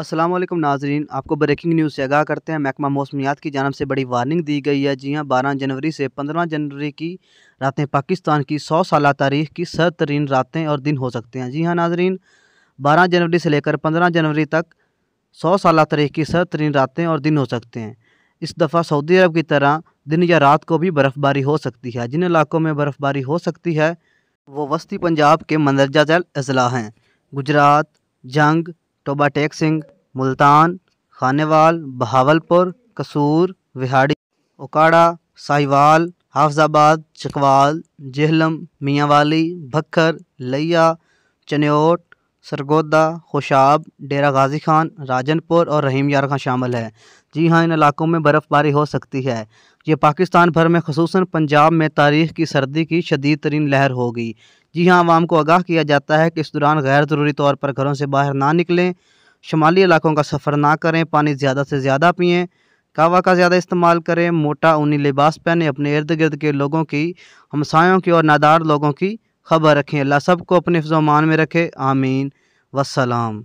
असलम नाजरीन आपको breaking news से आगाह करते हैं महकमा मौसमियात की जानब से बड़ी वार्निंग दी गई है जी हाँ बारह जनवरी से पंद्रह जनवरी की रातें पाकिस्तान की सौ साल तारीख की सर तरीन रातें और दिन हो सकते हैं जी हाँ नाजरीन बारह जनवरी से लेकर पंद्रह जनवरी तक सौ साल तारीख की सर तरीन रातें और दिन हो सकते हैं इस दफ़ा सऊदी अरब की तरह दिन या रात को भी बर्फ़बारी हो सकती है जिन इलाकों में बर्फ़बारी हो सकती है वो वस्ती पंजाब के मंदरजा अजला हैं गुजरात जंग टोबा टेक सिंह मुल्तान खानेवाल बहावलपुर कसूर विहाड़ी ओकाड़ा साहिवाल हाफजाबाद चकवाल जेहलम मियांवाली भक्खर लिया चनेट सरगोदा खुशाब डेरा गाजी खान राजनपुर और रहीम यार खां शामिल है जी हाँ इन इलाकों में बर्फ़बारी हो सकती है ये पाकिस्तान भर में खसूस पंजाब में तारीख की सर्दी की शदीद तरीन लहर होगी जी हाँ आवाम को आगाह किया जाता है कि इस दौरान गैर ज़रूरी तौर पर घरों से बाहर ना निकलें शुमाली इलाकों का सफ़र ना करें पानी ज़्यादा से ज़्यादा पिएँ कावा का ज़्यादा इस्तेमाल करें मोटा ऊनी लिबास पहने अपने इर्द गिर्द के लोगों की हमसायों की और नादार लोगों की खबर रखें अल्लाह सबको अपने फ़मान में रखे आमीन वसलाम